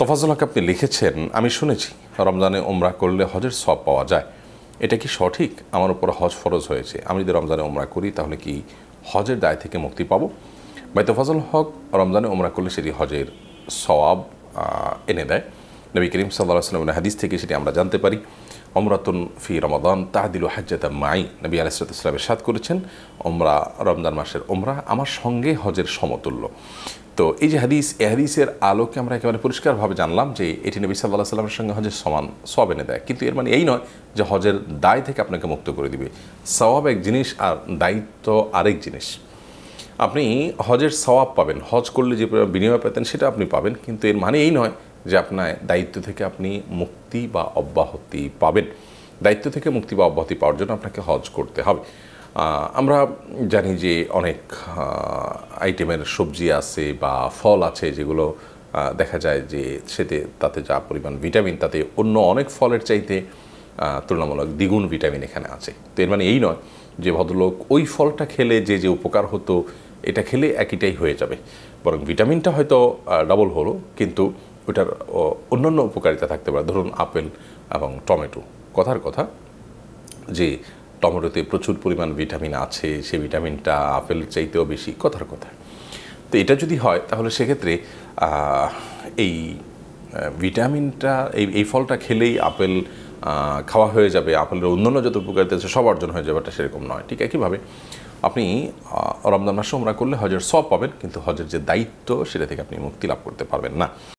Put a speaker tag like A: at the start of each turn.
A: তফাজুল হক আপনি লিখেছেন আমি শুনেছি রমজানে ওমরা করলে হজের সব পাওয়া যায় এটা কি সঠিক আমার উপর হজ ফরজ হয়েছে আমি যদি রমজানে ওমরা করি তাহলে কি হজের দায় থেকে মুক্তি পাবো বাই তফাজুল হক রমজানে ওমরা করলে সেটি হজের সওয়াব এনে দেয় নবী করিম সাল্লাহ সাল্লামের হাদিস থেকে সেটি আমরা জানতে পারি অমরাতুন ফি রমাদান তাহাদিল হাজ্জাতা মাই নবী আলাইসালাত ইসলামের সাদ করেছেন ওমরা রমজান মাসের ওমরা আমার সঙ্গে হজের সমতুল্য তো এই যে হাদিস এ হাদিসের আলোকে আমরা একেবারে পরিষ্কারভাবে জানলাম যে এটি নবী সাল্লাহ সাল্লামের সঙ্গে হজের সমান সব এনে দেয় কিন্তু এর মানে এই নয় যে হজের দায় থেকে আপনাকে মুক্ত করে দিবে সওয়াব এক জিনিস আর দায়িত্ব আরেক জিনিস আপনি হজের স্বভাব পাবেন হজ করলে যে বিনিময় পেতেন সেটা আপনি পাবেন কিন্তু এর মানে এই নয় যে আপনার দায়িত্ব থেকে আপনি মুক্তি বা অব্যাহতি পাবেন দায়িত্ব থেকে মুক্তি বা অব্যাহতি পাওয়ার জন্য আপনাকে হজ করতে হবে আমরা জানি যে অনেক আইটেমের সবজি আছে বা ফল আছে যেগুলো দেখা যায় যে সেতে তাতে যা পরিমাণ ভিটামিন তাতে অন্য অনেক ফলের চাইতে তুলনামূলক দ্বিগুণ ভিটামিন এখানে আছে তো এর মানে এই নয় যে ভদ্রলোক ওই ফলটা খেলে যে যে উপকার হতো এটা খেলে একইটাই হয়ে যাবে বরং ভিটামিনটা হয়তো ডাবল হলো কিন্তু ওটার অন্যান্য উপকারিতা থাকতে পারে ধরুন আপেল এবং টমেটো কথার কথা যে টমেটোতে প্রচুর পরিমাণ ভিটামিন আছে সে ভিটামিনটা আপেল চাইতেও বেশি কথার কথা তো এটা যদি হয় তাহলে সেক্ষেত্রে এই ভিটামিনটা এই এই ফলটা খেলেই আপেল খাওয়া হয়ে যাবে আপেলের অন্যান্য যত উপকারিতা আছে সব অর্জন হয়ে যাবে সেরকম নয় ঠিক একইভাবে আপনি রমজান মাসে ওমরা করলে হজের সব পাবেন কিন্তু হজের যে দায়িত্ব সেটা থেকে আপনি মুক্তি লাভ করতে পারবেন না